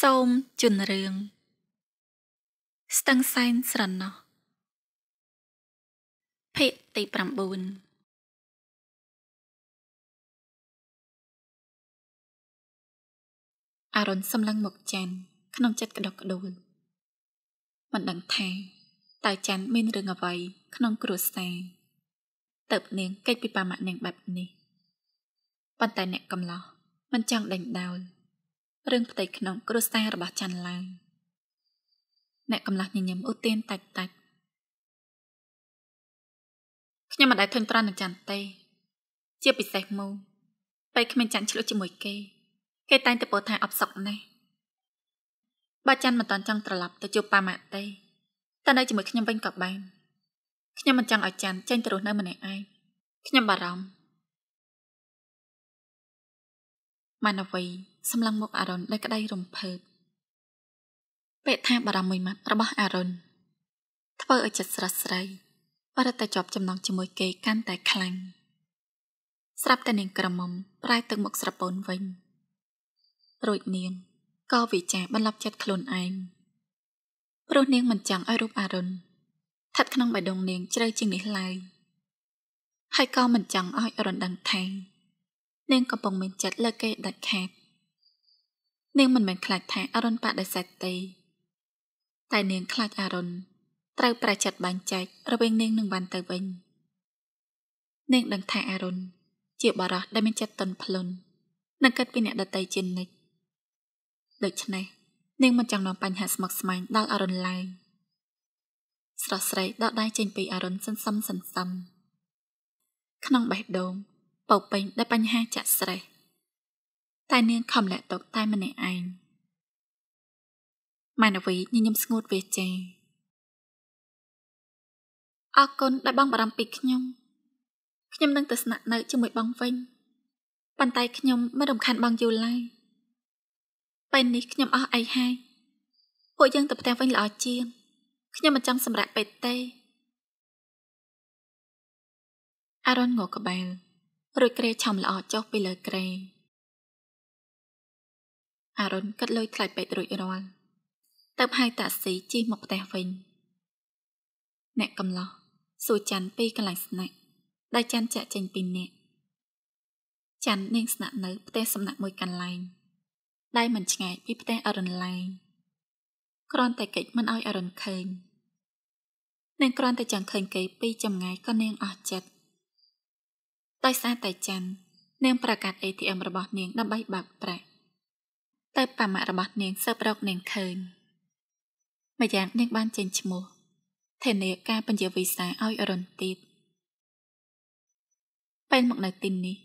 សូមជន់រឿងស្ទឹងសែនស្រណោះភាគទី9អរុនសម្លឹងមកច័ន្ទក្នុងចិត្តក្តុកក្តួលមិនដឹងថាតើច័ន្ទមានរឿងអ្វី ក្នុងគ្រួសារតើបនាងកិច្ចពីបាម៉ាក់នាងបែបនេះប៉ុន្តែអ្នកកំឡោះមិនចង់ដេញដោលរឿងផ្ទៃក្នុងគ្រួសាររបស់ច័ន្ទឡាអ្នកកំឡោះញញឹមឧទានតាច់តាច់ខ្ញុំមិនដែលធុញទ្រាន់នឹងច័ន្ទទេជាពិសេសមូពេលគ្មានច័ន្ទឆ្លុះជាមួយ គេគេតែងតែពោលថាអបសុកណាស់បើច័ន្ទមិនតាន់ចង់ត្រឡប់ទៅជួបប៉ាម៉ាក់ទេតែនៅជាមួយខ្ញុំវិញក៏បានខ្ញុំមិនចង់ឲ្យច័ន្ទចេញទៅរស់នៅម្នាក់ឯងខ្ញុំបារម្ភម៉ានវីសម្លឹងមុខអារុនដោយក្តីរំភើបពាក្យថាបារម្ភមួយម៉ាត់របស់អារុនធ្វើឲ្យចិត្តស្រស់ស្រាយបរិទ្ធជាប់ចំណងជាមួយគេកាន់តែខ្លាំងស្រាប់តែនាងក្រមុំប្រែទឹកមុខស្រពូនវិញរួចនាងក៏វិចារបន្លប់ចិត្តខ្លួនឯងព្រោះនាងមិនចង់ឲ្យរូបអារុនស្ថិតក្នុងបេះដូងនាងជ្រៅជាងនេះឡើយហើយក៏មិនចង់ឲ្យអារុនដឹងថានាងកំពុងមានចិត្តលើគេដាច់ខាតនាងមិនមែនខ្លាចថាអរុនបដិសេធទេតែនាងខ្លាចអរុនត្រូវប្រជិតបាញ់ចែករវាងនាងនឹងវ៉ាន់ទៅវិញនាងដឹងថាអរុនជាបរោះដែលមានចិត្តតន់ភ្លន់និងកាត់ពីអ្នកដតីជានិច្ចដូច្នេះនាងមិនចង់នាំបញ្ហាស្មុគស្មាញដល់អរុនឡើយស្រស់ស្រីដកដៃចេញពីអរុនសន្សំសន្សំក្នុងបេះដូងពោពេញដោយបញ្ហាចាក់ស្រេះតែនាងខំលាក់ទុកតែម្នាក់ឯងម៉ែនវីញញឹមស្ងួតវាចេញអរគុណដែលបងបារម្ភពីខ្ញុំខ្ញុំនឹងទៅស្នាក់នៅជាមួយបងវិញប៉ុន្តែខ្ញុំមិនរំខានបងយូរឡើយពេលនេះខ្ញុំអស់អីហើយពួកយើងទៅផ្ទះវិញល្អជាងខ្ញុំមិនចង់សម្រាកពេកទេអារ៉ុនងក់ក្បែលរួចក្រេឆំល្អចុះពីលើក្រែងអរុនគិតលុយថ្លៃពេករួចរាល់ទៅហៅតាក់ស៊ីជិះមកផ្ទះវិញអ្នកកំឡោះសួរច័ន្ទពីកន្លែងស្នាក់ដែលច័ន្ទចាក់ចេញពីអ្នកច័ន្ទនាងស្នាក់នៅផ្ទះសំណាក់មួយកន្លែងដែលមិនឆ្ងាយពីផ្ទះអរុនឡើយគ្រាន់តែកិច្ចមិនឲ្យអរុនឃើញនាងគ្រាន់តែចង់ឃើញគេពីចម្ងាយក៏នាងអស់ចិត្តដោយសារតែច័ន្ទនាងប្រកាស ATM របស់នាងដើម្បីបើកប្រាក់ទៅប្រមាក់របស់នាងសើបរកនាងឃើញម្យ៉ាងនាងបានចេញឈ្មោះធានាការបញ្ជាវីសាឲ្យអរុនទៀតពេលមកនៅទីនេះ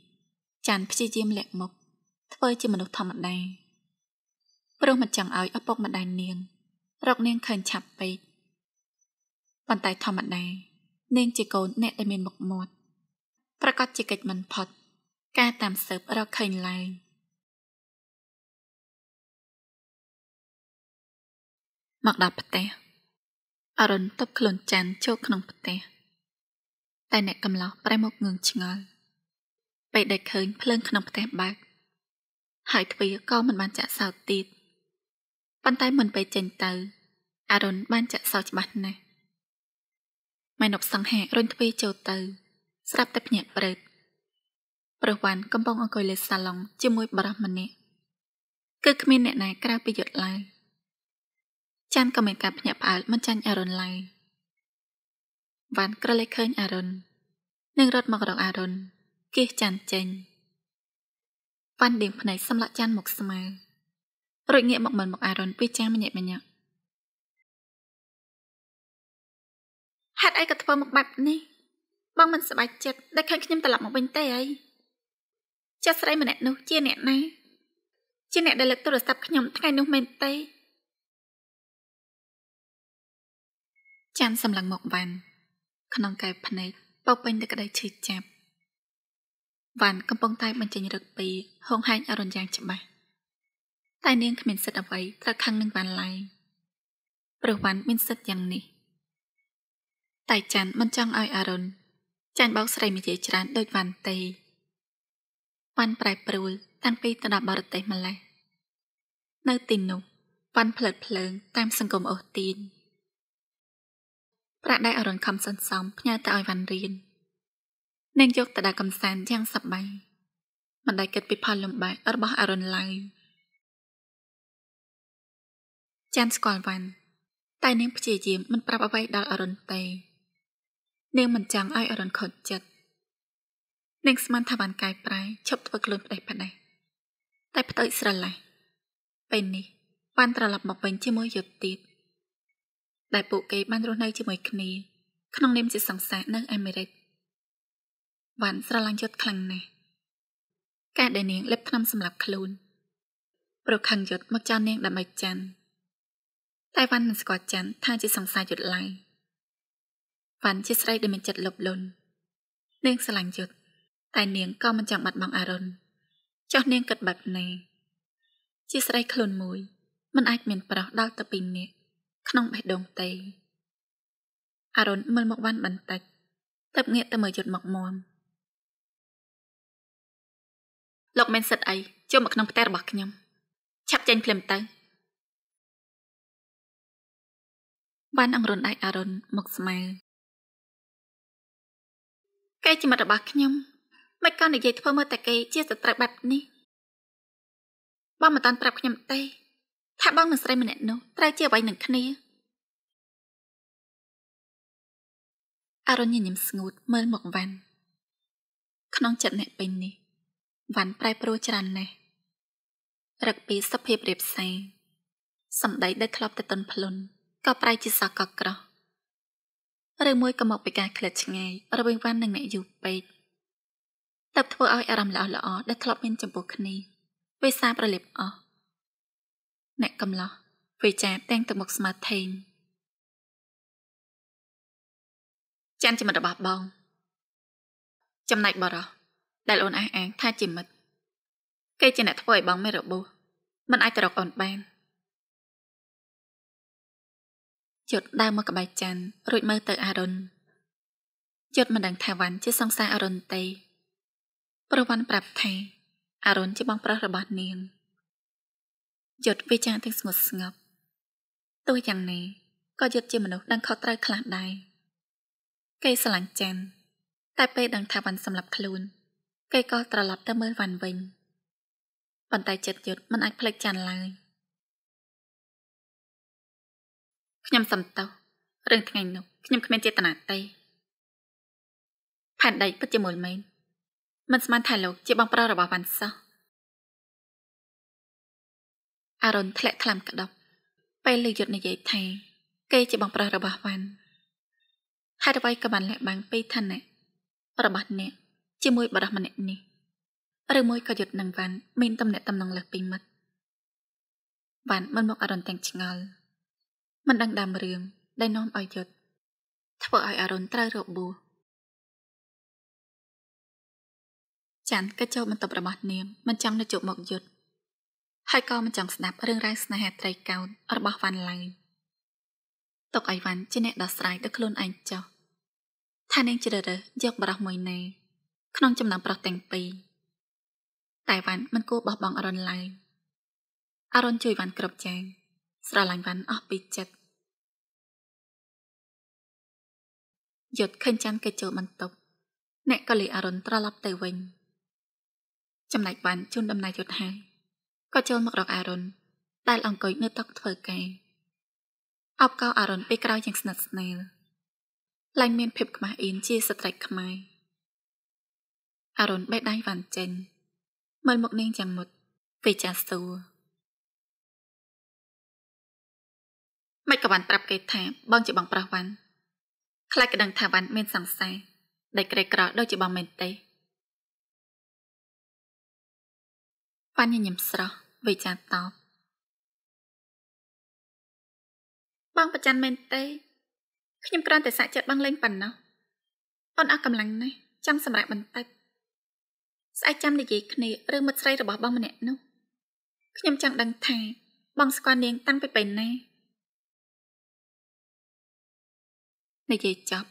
ចាន់ព្យាយាមលាក់មុខធ្វើ ជាមនុស្សធម្មតាព្រោះមិនចង់ឲ្យឪពុកម្ដាយនាងរកនាងឃើញឆាប់ពេកប៉ុន្តែធម្មតានាងជាកូនអ្នកដែលមានមុខមាត់ប្រកាសជាកិច្ចមិនផុតការតាមស៊ើបរកឃើញឡើង។មកដល់ផ្ទះអរុនទប់ខ្លួនច័ន្ទចូលក្នុងផ្ទះតែអ្នកកំឡោះប្រែមកងឿងឆ្ងល់ពេលដែលឃើញភ្លើងក្នុងផ្ទះបើកហើយទ្វារក៏មិនបានចាក់សោតទៀតប៉ុន្តែមិនពេលចេញទៅអរុនបានចាក់សោតច្បាស់ណាស់ម៉ែនប់សង្ហារុញទ្វារចូលទៅស្រាប់តែភ្ញាក់ព្រឹកប្រវ័នកំពុងអង្គុយលើសាឡុងជាមួយបរិះម្នាក់គឺគ្មានអ្នកណាក្រៅពីយត់ឡើយ។ចាន់ក៏មានការភ្ញាក់ផ្អើលមិនចាញ់អរុនឡើយវ៉ាន់ក្រឡេកឃើញអរុននឹងរត់មករកអរុនគៀសចាន់ចេញវ៉ាន់ដៀងភ្នែកសម្លាក់ចាន់មកស្មើរួចងាកមកមើលមកអរុនពីចាម្នាក់ម្នាក់ហេតុអីក៏ធ្វើមកបែបនេះ បងមិនសប្បាយចិត្តដែលឃើញខ្ញុំត្រឡប់មកវិញទេអីចាស់ស្រីម្នាក់នោះជាអ្នកណាជាអ្នកដែលលើកទូរស័ព្ទខ្ញុំថ្ងៃនោះមែនទេច័ន្ទសម្លឹងមកវ៉ាន់ក្នុងកែវភ្នែកពោពេញទៅក្តីឈឺចាប់វ៉ាន់កំពុងតែបញ្ចេញរឹកពីហងហែងអរុនយ៉ាងច្បាស់តែនាងគ្មានសិទ្ធអ្វីត្រូវខឹងនឹងវ៉ាន់ឡើយព្រោះវ៉ាន់មានសិទ្ធយ៉ាងនេះ តែច័ន្ទមិនចង់ឲ្យអរុនចាញ់បោកស្រីមកជាច្រើនដូចវ៉ាន់ទេវ៉ាន់ប្រែប្រួលតាំងពីទៅដល់បរទេសម្លេះនៅទីនោះវ៉ាន់ផ្លិតភ្លើងតាមសង្គមអូសទាញប្រាក់ដែលអរងខំសន្សំផ្ញើទៅឲ្យវ៉ាន់រៀននាងយកទៅដាក់កំសាន្តយ៉ាងសប្បាយមិនដែលគិតពីផលលំបាករបស់អរុនឡើយចាន់ស្គាល់វ៉ាន់តែនាងព្យាយាមមិនប្រាប់អ្វីដល់អរុនទេនាងមិនចង់ឲ្យអរុនខូចចិត្តនាងស្មានថាវ៉ាន់កាយប្រែឈប់ធ្វើខ្លួនផ្ដេសផ្ដាសតែផ្ទុយស្រឡះពេលនេះវ៉ាន់ត្រឡប់មកវិញជាមួយយុទ្ធទៀតដែលពួកគេបានរស់នៅជាមួយគ្នាក្នុងនាមជាសង្សារនៅអាមេរិកវ៉ាន់ស្រឡាញ់យុទ្ធខ្លាំងណាស់ការដែលនាងលេបថ្នាំសម្រាប់ខ្លួន ប្រខឹងយុទ្ធមកចោលនាងដើម្បីច័ន្ទតែវ៉ាន់មិនស្គាល់ច័ន្ទថាជាសង្សារយុទ្ធឡើយវ៉ាន់ជាស្រីដែលមានចិត្តលោភលន់នាងស្រឡាញ់យុទ្ធតែនាងក៏មិនចង់បាត់បង់អារម្មណ៍ចោះនាងគិតបែបណាជាស្រីខ្លួនមួយមិនអាចមានប្រុសដល់ទៅពីរនាក់ក្នុងបេះដូងទេអរុនមើលមកវ៉ាន់បន្តិចទៅងាកទៅមើលយុទ្ធមកមមលោកមានសិទ្ធអីចូលមកក្នុងផ្ទះរបស់ខ្ញុំ ឆាប់ចេញភ្លាមទៅបានអង្រុនដៃអរុនមកស្មើគេជាមិត្តរបស់ខ្ញុំមិនក៏និយាយធ្វើមើលតែគេជាសត្រូវបែបនេះបើមិនតាន់ប្រាប់ខ្ញុំទេថាបងនឹងស្រីម្នាក់នោះត្រូវជាអ្វីនឹងគ្នាអរុនញញឹមស្ងួតមើលមកវ៉ាន់ក្នុងចិត្តអ្នកពេញនេះវ៉ាន់ប្រែប្រួលច្រើនណាស់រឹកពីសភាពរៀបសាសម្ដីដែលធ្លាប់តែតន់ភ្លន់ក៏ប្រែ ជាសកកក្រោះឬមួយក៏មកពីការក្លិតឆ្ងាយរវាងវ៉ាន់និងអ្នកយូពេកតើធ្វើឲ្យអារម្មណ៍ល្អល្អដែលធ្លាប់មានចំពោះគ្នាវាសាប្រលិបអស់អ្នកកំឡោះវិចារតែងទៅមុខស្មាតថេងចាំជាមិត្តរបស់បង ចំណែកបរោះដែលអូនអះអាងថាជាមិត្តគេជាអ្នកធ្វើឲ្យបងមានរបួសមិន អាចទៅរកអូនបានជុតដើរមកក្បែរច័ន្ទរួចមើលទៅអារុនជុតមិនដឹងថាវ៉ាន់ជាសង្សារអារុនទេប្រវ៉ាន់ប្រាប់ថាអារុនជាបងប្រុសរបស់នាង។យុទ្ធវាចាទាំងស្ងប់ស្ងប់ទោះយ៉ាងនេះក៏យុទ្ធជាមនុស្សដឹងខុសត្រូវខ្លះដែរគេស្រឡាញ់ច័ន្ទតែពេលដឹងថាវ៉ាន់សម្លាប់ខ្លួនគេក៏ត្រឡប់ទៅមើលវ៉ាន់វិញប៉ុន្តែចិត្តយុទ្ធមិនអាចភ្លេចច័ន្ទឡើយខ្ញុំសំតោសរឿងថ្ងៃនោះខ្ញុំគ្មានចេតនាទេផែនដីពិតជាមូលមែនមិនស្មានថាលោកជាបងប្រុសរបស់វ៉ាន់សោះអារុនធ្លាក់ថ្លាំក្តោបពេលលឺយុទ្ធនិយាយថាគេជាបងប្រុសរបស់វ៉ាន់ហើយអ្វីក៏បានលះបង់ពីឋានៈរបស់អ្នកជាមួយបរិះម្នាក់នេះឬមួយក៏យុទ្ធនឹងវ៉ាន់មានតំណែងតំណងលើសពីមិត្តវ៉ាន់មិនមកអារុនទាំង ឆ្ងល់មិនដឹងដើមរឿង ដែលនាំឲ្យយុទ្ធធ្វើឲ្យអារុនត្រូវរបួសច័ន្ទក៏ចូលបន្ទប់របស់នាងមិនចង់ទៅជួបមកយុទ្ធហើយក៏មិនចង់ស្ដាប់រឿងរ៉ាវស្នេហាត្រីកោណរបស់វ៉ាន់ឡើយតុកអីវ៉ាន់ជាអ្នកដោះស្រាយដល់ខ្លួនឯងចុះថានាងជ្រើសរើសយកបរោះមួយណាក្នុងចំណោមប្រុសទាំងពីរតែវ៉ាន់មិនគួរបោះបង់អរុនឡើយអរុនជួយវ៉ាន់គ្រប់យ៉ាងស្រឡាញ់វ៉ាន់អស់ពីចិត្តយត់ឃើញច័ន្ទក៏ចូលបន្ទប់អ្នកក៏លីអរុនត្រឡប់ទៅវិញចំណែកវ៉ាន់ជូនដំណើរយត់ហើយក៏ចូលមករកអារុនដែលអង្គុយនៅតុធ្វើការអបកោអារុនពីក្រោយយ៉ាងស្និទ្ធស្នាលឡែងមានភាពខ្មាស់អៀនជាស្ត្រីខ្មែរអារុនបេះដៃវ៉ាន់ចេញមើលមកនាងយ៉ាងមុតទេចាសួរមិនក៏បានប្រាប់គេថាបងជាបងប្រុសវ៉ាន់ខ្លាចក្តឹងថាវ៉ាន់មានសង្សារដែលក្រេក្រោដូចជាបងមែនទេបញ្ញញឹមស្រស់វិចារតោបងប្រច័នមែនទេខ្ញុំគ្រាន់តែសាក់ចិត្តបងលេងប៉ុណ្ណោះអូនអស់កម្លាំងណាស់ចង់សម្រាប់បន្តិចស្អែកចាំនិយាយគ្នារឿងមិត្តស្រីរបស់បងម្នាក់នោះខ្ញុំចង់ដឹងថាបងស្គាល់នាង តាំងពីពេលណានិយាយចប់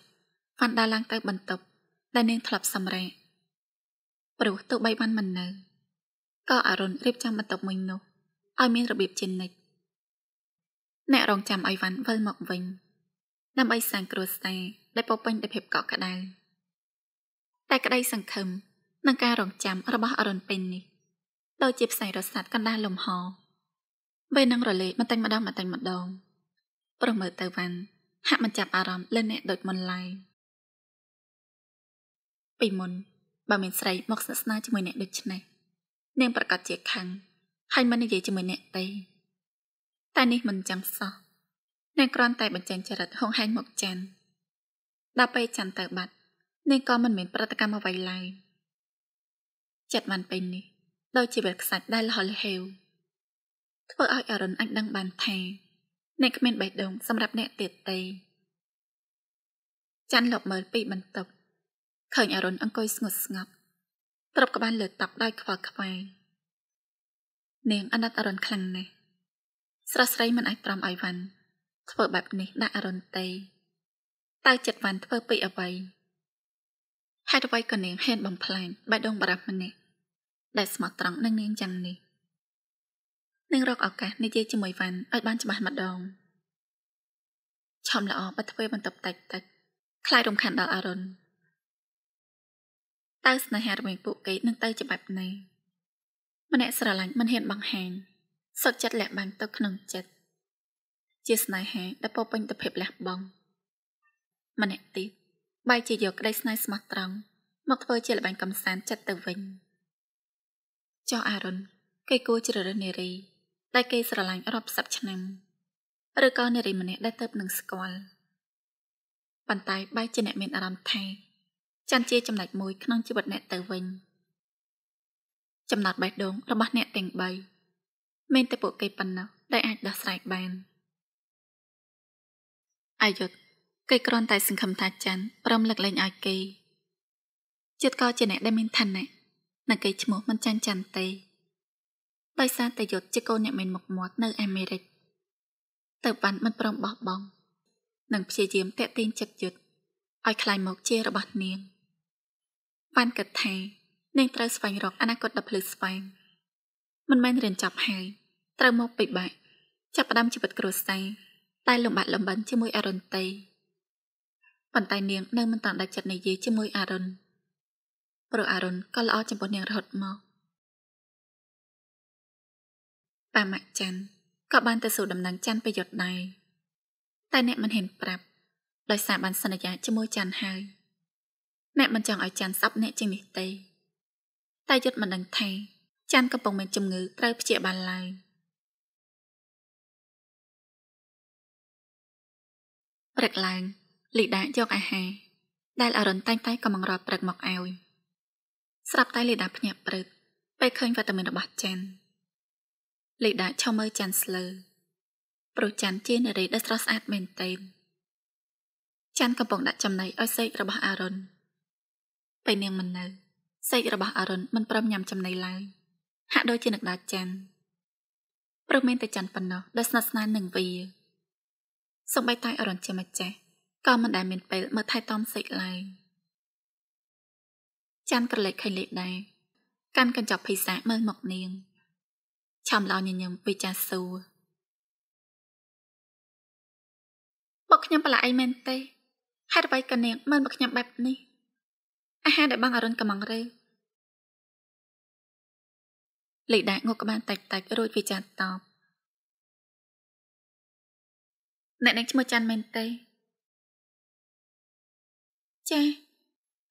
វ៉ាន់ដើរឡើងទៅបន្ទប់ដែលនាងធ្លាប់សម្រាកព្រោះទៅបីវ៉ាន់មិននៅក៏អរុនរៀបចំបន្ទប់មុញនោះឲ្យមានរបៀបជានិច្ចអ្នករងចាំអីវ៉ាន់វិលមកវិញដើម្បីសាងគ្រួសារដែលពោពេញដោយភាពកក់ក្ដៅតែក្តីសង្ឃឹមនឹងការរងចាំរបស់អរុនពេញនេះដូចជាផ្សែងរសាត់កណ្ដាលលំហពេលនឹងរលេបន្តិចម្ដងបន្តិចម្ដងប្រមើទៅវ៉ាន់ហាក់មិនចាប់អារម្មណ៍លើអ្នកដូចមុនឡើយពីមុនបើមានស្រីមកសាសនាជាមួយអ្នកដូចនេះនាងប្រកាសជាខឹងហើយមិននិយាយជាមួយអ្នកតីតែនេះមិនចាំសោះនាងគ្រាន់តែបញ្ចេញចរិតហុងហែងមកច័ន្ទដល់ពេលច័ន្ទទៅបាត់នាងក៏មិនមានប្រតិកម្មអ្វីឡើយចិត្តបានពេលនេះដូចជាវាខ្សាច់ដែលលហលហេវធ្វើឲ្យអរុនអាចដឹងបានថាអ្នកគ្មានបេះដូងសម្រាប់អ្នកទៀតទេច័ន្ទលបមើលពីបន្ទប់ឃើញអរុនអង្គុយស្ងប់ស្ងប់ត្រប់ក្បាលលើតាប់ដៃខ្វល់ខ្វាយនាងអណិតអរុនខ្លាំងណាស់ស្រស់ស្រីមិនអាចប្រំអីវ៉ាន់ធ្វើបែបនេះដាក់អរុនទេតើចិត្តវ៉ាន់ធ្វើពីអ្វីហេតុអ្វីក៏នាងហ៊ានបំផ្លាញបេះដូងបារាំម្នាក់ដែលស្មោះត្រង់នឹងនាងយ៉ាងនេះនាងរកឱកាសនិយាយជាមួយវ៉ាន់ឲ្យបានច្បាស់ម្ដងឆំល្អបាត់ធ្វើបន្តតិចតិចខ្លាយរំខានដល់អរុនតើស្នេហារវាងពួកគេនឹងទៅជាបែបណាម្នាក់ស្រឡាញ់មិនហ៊ានបង្ហាញសុខចិត្តលះបង់ទៅក្នុងចិត្តជាស្នេហាដែលពោពេញទៅភាពលះបង់ម្នាក់ទៀតបែរជាយកក្តីស្នេហ៍ស្មោះត្រង់មកធ្វើជាល្បែងកំសាន្តចិត្តទៅវិញចោះអារុនគេគួរជ្រើសរើសនារីដែលគេស្រឡាញ់រាប់សិបឆ្នាំឬក៏នារីម្នាក់ដែលទៅនឹងស្គាល់ប៉ុន្តែបែរជាអ្នកមានអារម្មណ៍ថាចាន់ជាចំណុចមួយក្នុងជីវិតអ្នកទៅវិញចំណាត់បេះដូងរបស់អ្នកទាំង3មានតែពួកគេប៉ុណ្ណោះដែលអាចដោះស្រាយបានអាយុគេគ្រាន់តែសង្ឃឹមថាច័ន្ទព្រមលើកលែងឲ្យគេចិត្តក៏ជាអ្នកដែលមានឋានៈនឹងគេឈ្មោះមិនចាញ់ច័ន្ទទេដោយសារតែយុទ្ធជាកូនអ្នកមានមុខមាត់នៅអាមេរិកទៅបានមិនព្រមបោះបង់និងព្យាយាមតាក់ទាញចិត្តយុទ្ធឲ្យខ្លាយមកជារបស់នាង។ប៉ែនគិតថានាងត្រូវស្វែងរកអនាគតដ៏ភ្លឺស្វាងមិនមែនរៀនចប់ហើយត្រូវមក ពិបាកចាប់ផ្ដើមជីវិតគ្រួសារតែលំបាកលំបិនជាមួយអរុនតីប៉ុន្តែនាងនៅមិនតាន់ដាច់ចិត្តនៃយាយជាមួយអរុនព្រោះអរុនក៏ល្អចំពោះនាងរហូតមកប៉ាម៉ាក់ច័ន្ទក៏បានទៅសួរដំណឹងច័ន្ទប្រយុទ្ធដែរតែអ្នក មិនហ៊ានប្រាប់ដោយសារបានសន្យាជាមួយច័ន្ទហើយ។អ្នកមិនចង់ឲ្យច័ន្ទសាប់អ្នកជាងនេះទេ តែយុទ្ធមិនដឹងថាច័ន្ទកំពុងមានជំងឺត្រូវព្យាបាលឡើយព្រឹកឡើងលីដាយកអាហារដែលអរុនតែងតែកំងរាប់ព្រឹកមកឲ្យស្រាប់តែលីដាភ្ញាក់ព្រឹកពេលឃើញវត្តមានរបស់ច័ន្ទលីដាឈរមើលច័ន្ទស្លើព្រោះច័ន្ទជានារីដ៏ស្រស់ស្អាតមែនទែនច័ន្ទកំពុងដាក់ចំណីឲ្យសេករបស់អរុនពេលនាងមិននៅសេចរបស់អរុនមិនព្រមញ៉ាំចំណីឡើយហាក់ដូចជានឹងដាច់ច័ន្ទព្រមមានតែច័ន្ទប៉ុណ្ណោះដែលស្និទ្ធស្នាលនឹងវាសំបីតែអរុនជាម្ចាស់ក៏មិនដែលមានពេលមើលថែទាំសេចឡើយច័ន្ទក្រឡេកឃើញលេខដែរកាន់កញ្ចប់ភីសាមើលមកនាងឆំឡោញញឹមវិចាសួរមកខ្ញុំប្រឡាយមែនទេហេតុអ្វីក៏នាងមើលមកខ្ញុំបែបនេះអាហារដែលបងអរុនកំងរេលីដាងុកក្បាលតាច់តាច់រួចវាចាត់តបអ្នកនឹងឈ្មោះច័ន្ទមែនទេចា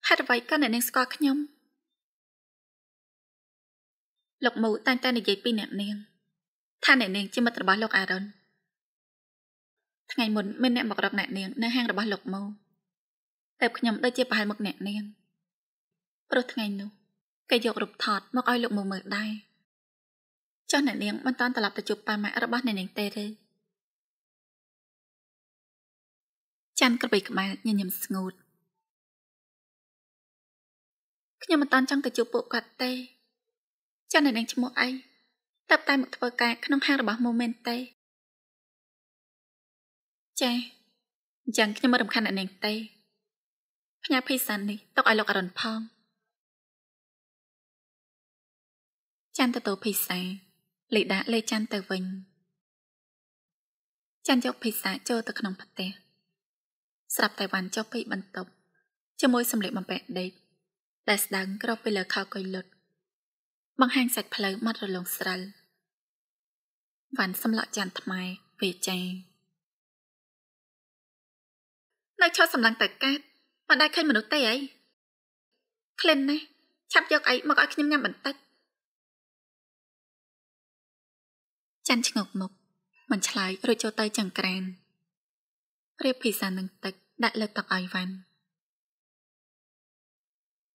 ហេតុអ្វីក៏អ្នកនឹងស្គាល់ខ្ញុំលោកមូតាំងតែនិយាយពីអ្នកនាង ថាអ្នកនាង ជាមិត្តរបស់លោកអារុនថ្ងៃមុនមានអ្នកមករកអ្នកនាង នៅហាងរបស់លោកមូតែខ្ញុំដូចជាប្រហែលមុខអ្នកនាងព្រោះថ្ងៃនោះគេយករូបថតមកឲ្យលោកមើលមើលដែរចុះអ្នកនាងមិនតាន់ត្រឡប់ទៅជួបប៉ាម៉ាក់របស់អ្នកនាងទេទេច័ន្ទក្របីក្បាលញញឹមស្ងួតខ្ញុំមិនតាន់ចង់ទៅជួបពួកគាត់ទេចុះអ្នកនាងឈ្មោះអីតើបតែមកធ្វើការក្នុងហាងរបស់មុំមែនទេចាអញ្ចឹងខ្ញុំមិនរំខានអ្នកនាងទេផ្ញើភីសាននេះទុកឲ្យលោកអរុនផងច័ន្ទទៅពិសាលេដាលេច័ន្ទទៅវិញច័ន្ទយកពិសាចូលទៅក្នុងផ្ទះស្រាប់តែវ៉ាន់ចុះពីបន្ទប់ជាមួយសម្លៀកបំពាក់ដេកដែលស្ដើងក្របពីលើខោកុយលុតបង្ហាញសាច់ផ្លូវមាត់រលងស្រិលវ៉ាន់សម្លក់ច័ន្ទថ្មៃវាចានៅឈរសម្លឹងតែកើតមិនដែលឃើញមនុស្សទេអីក្លិនណាឆាប់យកអីមកឲ្យខ្ញុំញ៉ាំបន្តិចច័ន្ទឆ្ងោកមុខមិនឆ្លើយរួចចូលទៅចង្ក្រានរៀបភីសានឹងទឹកដាក់លើតុអីវ៉ាន់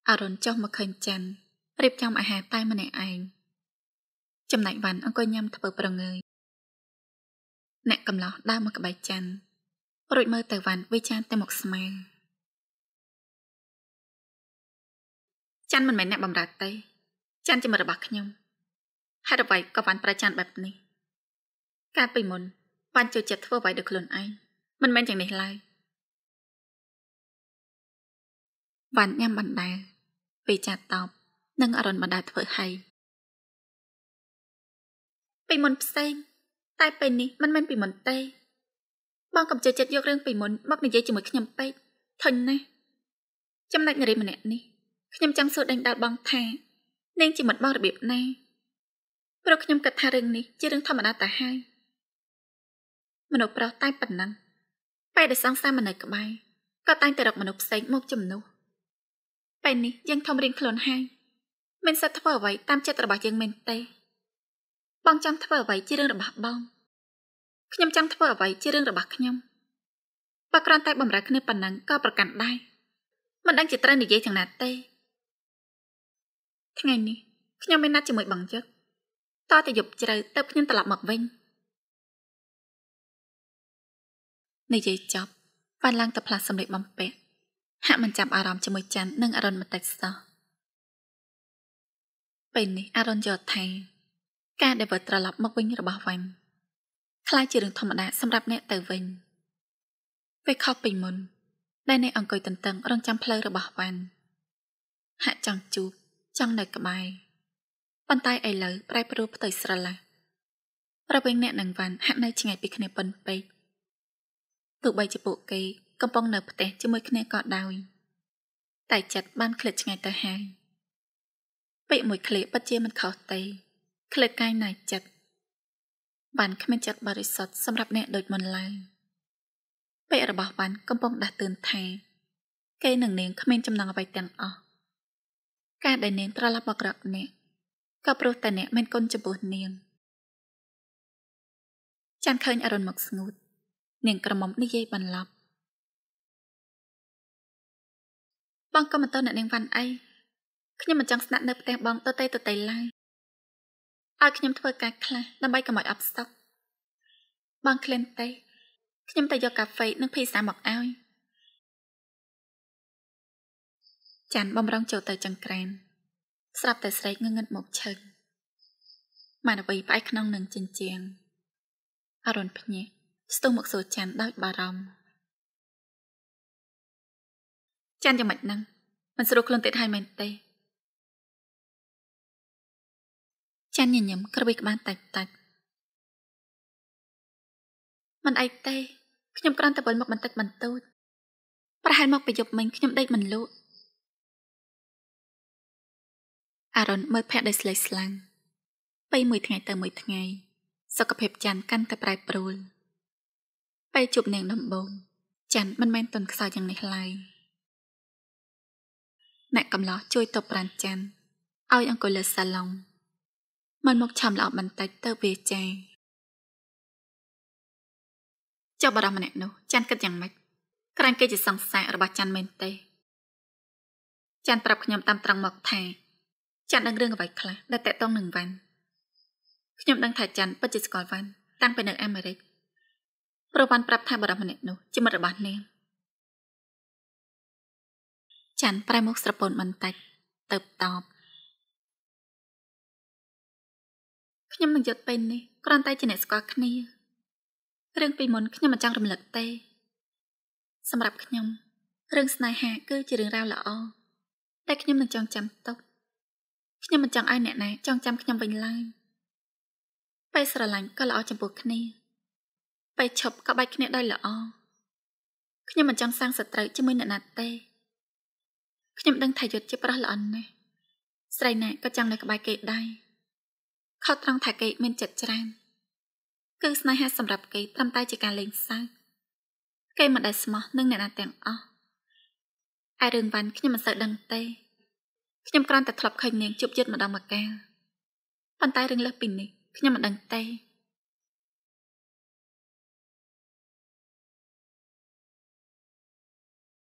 អរុនចុះមកឃើញច័ន្ទរៀបចំអាហារតែម្នាក់ឯងចំណែកវ៉ាន់អង្គុយញ៉ាំធ្វើប្រងើយអ្នកកំឡោះដើរមកក្បែរច័ន្ទរួចមើលទៅវ៉ាន់វិចារទៅមកស្មើច័ន្ទមិនមែនអ្នកបំរើទេច័ន្ទជាមិត្តរបស់ខ្ញុំហេតុអ្វីក៏វ៉ាន់ប្រច័ន្ទបែបនេះកាលពីមុនបាញ់ចូលចិត្តធ្វើអ្វីដោយខ្លួនឯងមិនមែនយ៉ាងនេះឡើយបានញ៉ាំបណ្ដែលពេលចាត់តប់និងអរុនបណ្ដែលធ្វើហើយពីមុនផ្សេង តែពេលនេះមិនមែនពីមុនទេ បងកំជិតចិត្តយករឿងពីមុន មកនិយាយជាមួយខ្ញុំពេកធុញណាស់ចំណុចនារីម្នាក់នេះខ្ញុំចង់សួរដេញដល់បងថានាងជាមិត្តបងរបៀបណាព្រោះខ្ញុំគិតថារឿងនេះជារឿងធម្មតាតាហើយមនុស្សប្រុសតែប៉ុណ្ណឹងពេលដែលសង្សារមកនៅក្បែរក៏តែងតែរកមនុស្សផ្សេងមកជំនួសពេលនេះយើងធំរៀងខ្លួនហើយមិនសិតធ្វើអ្វីតាមចិត្តរបស់យើងមែនទេ បងចង់ធ្វើអ្វីជារឿងរបស់បងខ្ញុំចង់ធ្វើអ្វីជារឿងរបស់ខ្ញុំបើគ្រាន់តែបំរើគ្នាប៉ុណ្ណឹងក៏ប្រកាន់ដែរមិនដឹងជាត្រូវនិយាយយ៉ាងណាទេថ្ងៃនេះខ្ញុំមានណាត់ជាមួយបងជឹកតតែយប់ជ្រៅទៅខ្ញុំត្រឡប់មកវិញ។និយាយចប់វ៉ាន់ឡើងទៅផ្លាស់សម្លៀកបំពាក់ហាក់មិនចាប់អារម្មណ៍ជាមួយច័ន្ទនិងអរុនបន្តិចសោះពេលនេះអរុនយល់ថាការដែលវត្តត្រឡប់មកវិញរបស់វ៉ាន់ខ្ល้ายជារឿងធម្មតាសម្រាប់អ្នកទៅវិញពេលខុសពីមុនដែលអ្នកអង្គុយតន្ទឹង រងចាំផ្លូវរបស់វ៉ាន់ហាក់ចង់ជួបចង់នៅក្បែរប៉ុន្តែឥឡូវប្រែប្រួលផ្ទៃស្រឡះរវាងអ្នកនិងវ៉ាន់ហាក់នៅឆ្ងាយពីគ្នាប៉ុនពេកទោះបីជាពួកគេកំពុងនៅផ្ទះជាមួយគ្នាក៏ដោយតែចិត្តបានឃ្លាតឆ្ងាយទៅហើយពាក្យមួយឃ្លាពិតជាមិនខុសទេឃ្លាតកាយណាយចិត្តបានគ្មានចិត្តបរិសុទ្ធសម្រាប់អ្នកដូចមុនឡើយពាក្យរបស់បានកំពុងដាស់តឿនថាគេនឹងនាងគ្មានចំណងអ្វីទាំងអស់ការដែលនាងត្រឡប់មកក្រកអ្នកក៏ព្រោះតែអ្នកមានគុណចំពោះនាងចាំឃើញអរុនមកស្ងួតនាងក្រមុំនិយាយបន្លប់បងក៏មិនទៅអ្នកនាងវ៉ាន់អីខ្ញុំមិនចង់ស្នាក់នៅផ្ទះបងទៅតែទៅតែឡើយឲ្យខ្ញុំធ្វើការខ្លះដើម្បីកុំឲ្យអត់ស្តុកបងក្លែនទេខ្ញុំទៅយកកាហ្វេនិងភីសាមកឲ្យច័ន្ទបំរុងចូលទៅចង្ក្រាន ស្រាប់តែស្រែកងងឹតមកឈឹងម៉ានវីផ្អែកក្នុងនឹងជញ្ជាំងអរុនភ្ញាក់ស្ទុះមកសួរច័ន្ទដោយបារម្ភច័ន្ទយ៉ាងម៉េចហ្នឹងមិនស្រួលខ្លួនទៀតហើយមែនទេច័ន្ទញញឹមក្រវីក្បាលតាច់តាច់មិនអីទេខ្ញុំគ្រាន់តែវិលមកបន្តិចបន្តួចប្រហែលមកពីយប់មិញខ្ញុំដេកមិនលក់អារុនមើលភ័ក្រដោយស្លេកស្លាំងពេលមួយថ្ងៃទៅមួយថ្ងៃសុខភាពច័ន្ទកាន់តែប្រែប្រួលពេលជួបនាងដំបងច័ន្ទមិនមែនតន់ខ្សោយយ៉ាងនេះឡើយអ្នកកំឡោះជួយតបប្រានច័ន្ទឲ្យអង្គុយលើសាឡុងមិនមកឆាំល្អបន្តិចទៅវាចាចុះបារម្ភម្នាក់នោះច័ន្ទគិតយ៉ាងម៉េចក្រែងគេជាសង្សាររបស់ច័ន្ទមែនទេច័ន្ទប្រាប់ខ្ញុំតាមត្រង់មកថាច័ន្ទដឹងរឿងអ្វីខ្លះដែលតកតងនឹងវ៉ាន់ខ្ញុំដឹងថាច័ន្ទពិតជាស្គាល់វ៉ាន់តាំងពីនៅអាមេរិកប្រវ័នប្រាប់ថាបរិមម្នាក់នោះជាមិត្តរបស់នាងច័ន្ទប្រែមុខស្រពន់បន្តិចទៅតបខ្ញុំនឹងយត់ពេញនេះគ្រាន់តែជាអ្នកស្គាល់គ្នារឿងពីមុនខ្ញុំមិនចង់រំលឹកទេ សម្រាប់ខ្ញុំរឿងស្នេហាគឺជារឿងរ៉ាវល្អតែខ្ញុំនឹងចងចាំទុកខ្ញុំមិនចង់ឲ្យអ្នកណាចងចាំខ្ញុំវិញឡើយពេលស្រឡាញ់ក៏ល្អចំពោះគ្នាពេលឈប់ក៏បែកគ្នាដោយល្អខ្ញុំមិនចង់សាងសត្រូវជាមួយអ្នកណាទេខ្ញុំដឹងថាយុទ្ធជាប្រុសល្អណាស់ស្រីណាក៏ចង់នៅក្បែរគេដែរខុសត្រង់ថាគេមានចិត្តច្រើនគឺស្នេហាសម្រាប់គេត្រឹមតែជាការលេងសើចគេមិនដែលស្មោះនឹងអ្នកណាទាំងអស់ឯរឿងវ៉ាន់ខ្ញុំមិនសូវដឹងទេខ្ញុំគ្រាន់តែធ្លាប់ឃើញនាងជប់យឺតម្ដងម្កាលប៉ុន្តែរឿងលើសពីនេះខ្ញុំមិនដឹងទេ